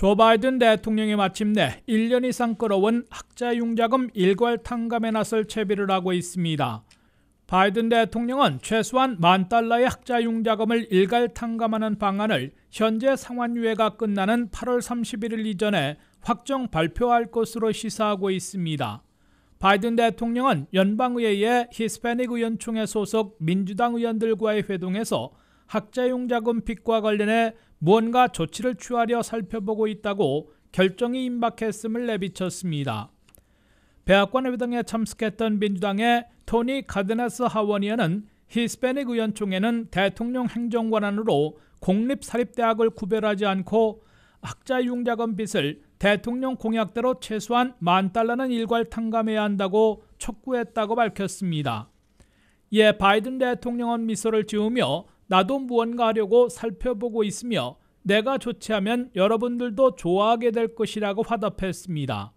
조 바이든 대통령이 마침내 1년 이상 끌어온 학자융자금 일괄 탕감에 나설 채비를 하고 있습니다. 바이든 대통령은 최소한 만 달러의 학자융자금을 일괄 탕감하는 방안을 현재 상환유예가 끝나는 8월 31일 이전에 확정 발표할 것으로 시사하고 있습니다. 바이든 대통령은 연방의회의 히스패닉 의원총회 소속 민주당 의원들과의 회동에서 학자용 자금 빚과 관련해 무언가 조치를 취하려 살펴보고 있다고 결정이 임박했음을 내비쳤습니다. 백악관 회동에 참석했던 민주당의 토니 카드나스 하원의원은 히스패닉 의원총회는 대통령 행정 권한으로 공립 사립대학을 구별하지 않고 학자 융자금 빚을 대통령 공약대로 최소한 만 달러는 일괄 탕감해야 한다고 촉구했다고 밝혔습니다. 이에 바이든 대통령은 미소를 지으며 나도 무언가 하려고 살펴보고 있으며 내가 조치하면 여러분들도 좋아하게 될 것이라고 화답했습니다.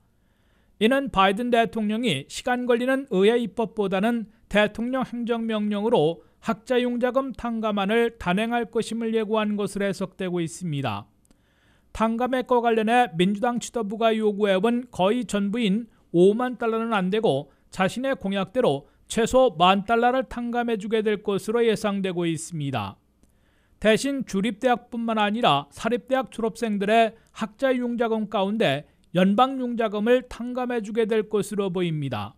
이는 바이든 대통령이 시간 걸리는 의회 입법보다는 대통령 행정명령으로 학자 용자금 탕감안을 단행할 것임을 예고한 것으로 해석되고 있습니다. 탕감액과 관련해 민주당 지도부가 요구해온 거의 전부인 5만 달러는 안 되고 자신의 공약대로 최소 만 달러를 탕감해 주게 될 것으로 예상되고 있습니다. 대신 주립대학뿐만 아니라 사립대학 졸업생들의 학자융자금 가운데 연방융자금을 탕감해 주게 될 것으로 보입니다.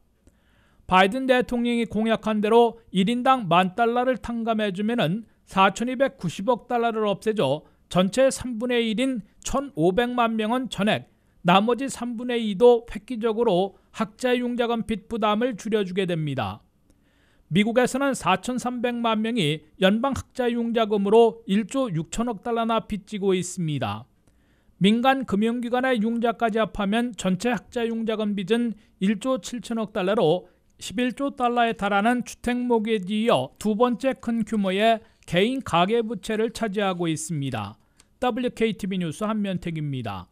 바이든 대통령이 공약한 대로 1인당 만 달러를 탕감해 주면 4,290억 달러를 없애줘 전체 3분의 1인 1,500만 명은 전액 나머지 3분의 2도 획기적으로 학자융자금 빚 부담을 줄여주게 됩니다. 미국에서는 4,300만 명이 연방학자융자금으로 1조 6천억 달러나 빚지고 있습니다. 민간 금융기관의 융자까지 합하면 전체 학자융자금 빚은 1조 7천억 달러로 11조 달러에 달하는 주택목에 이어 두 번째 큰 규모의 개인 가계부채를 차지하고 있습니다. WKTV 뉴스 한면택입니다.